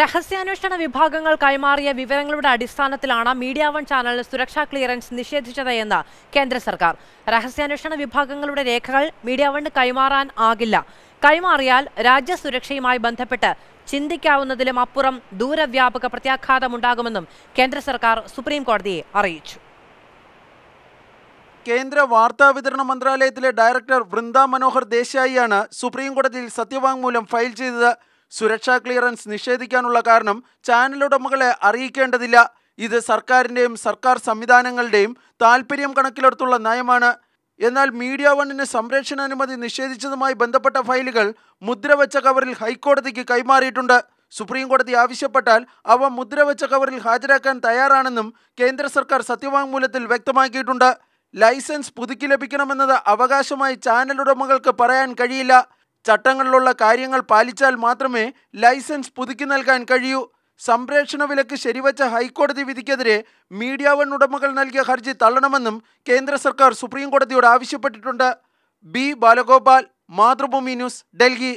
രഹസ്യാന്വേഷണ വിഭാഗങ്ങൾ കൈമാറിയ വിവരങ്ങളുടെ അടിസ്ഥാനത്തിലാണ് മീഡിയ വൺ ചാനലിന് സുരക്ഷാ ക്ലിയറൻസ് നിഷേധിച്ചതെന്ന് കേന്ദ്ര സർക്കാർ രഹസ്യാന്വേഷണ വിഭാഗങ്ങളുടെ രേഖകൾ മീഡിയ വണ് കൈമാറാൻ ആകില്ല കൈമാറിയാൽ രാജ്യസുരക്ഷയുമായി ബന്ധപ്പെട്ട് ചിന്തിക്കാവുന്നതിലും അപ്പുറം ദൂരവ്യാപക പ്രത്യാഘാതമുണ്ടാകുമെന്നും കേന്ദ്ര സർക്കാർ സുപ്രീം കോടതിയെ അറിയിച്ചു കേന്ദ്ര വാർത്താ വിതരണ മന്ത്രാലയത്തിലെ ഡയറക്ടർ വൃന്ദ മനോഹർ ദേശായിയാണ് സുപ്രീം കോടതിയിൽ സത്യവാങ്മൂലം ഫയൽ ചെയ്തത് സുരക്ഷാ ക്ലിയറൻസ് നിഷേധിക്കാനുള്ള കാരണം ചാനലുടമകളെ അറിയിക്കേണ്ടതില്ല ഇത് സർക്കാരിൻ്റെയും സർക്കാർ സംവിധാനങ്ങളുടെയും താൽപ്പര്യം കണക്കിലെടുത്തുള്ള നയമാണ് എന്നാൽ മീഡിയ വണ്ണിന് സംരക്ഷണ അനുമതി നിഷേധിച്ചതുമായി ബന്ധപ്പെട്ട ഫയലുകൾ മുദ്രവച്ച കവറിൽ ഹൈക്കോടതിക്ക് കൈമാറിയിട്ടുണ്ട് സുപ്രീം കോടതി ആവശ്യപ്പെട്ടാൽ അവ മുദ്രവച്ച കവറിൽ ഹാജരാക്കാൻ തയ്യാറാണെന്നും കേന്ദ്ര സർക്കാർ സത്യവാങ്മൂലത്തിൽ വ്യക്തമാക്കിയിട്ടുണ്ട് ലൈസൻസ് പുതുക്കി ലഭിക്കണമെന്നത് അവകാശമായി ചാനലുടമകൾക്ക് പറയാൻ കഴിയില്ല ചട്ടങ്ങളിലുള്ള കാര്യങ്ങൾ പാലിച്ചാൽ മാത്രമേ ലൈസൻസ് പുതുക്കി നൽകാൻ കഴിയൂ സംപ്രേഷണ വിലക്ക് ശരിവച്ച ഹൈക്കോടതി വിധിക്കെതിരെ മീഡിയ വൺ ഉടമകൾ നൽകിയ ഹർജി തള്ളണമെന്നും കേന്ദ്ര സർക്കാർ സുപ്രീം കോടതിയോട് ആവശ്യപ്പെട്ടിട്ടുണ്ട് ബി ബാലഗോപാൽ മാതൃഭൂമി ന്യൂസ് ഡൽഹി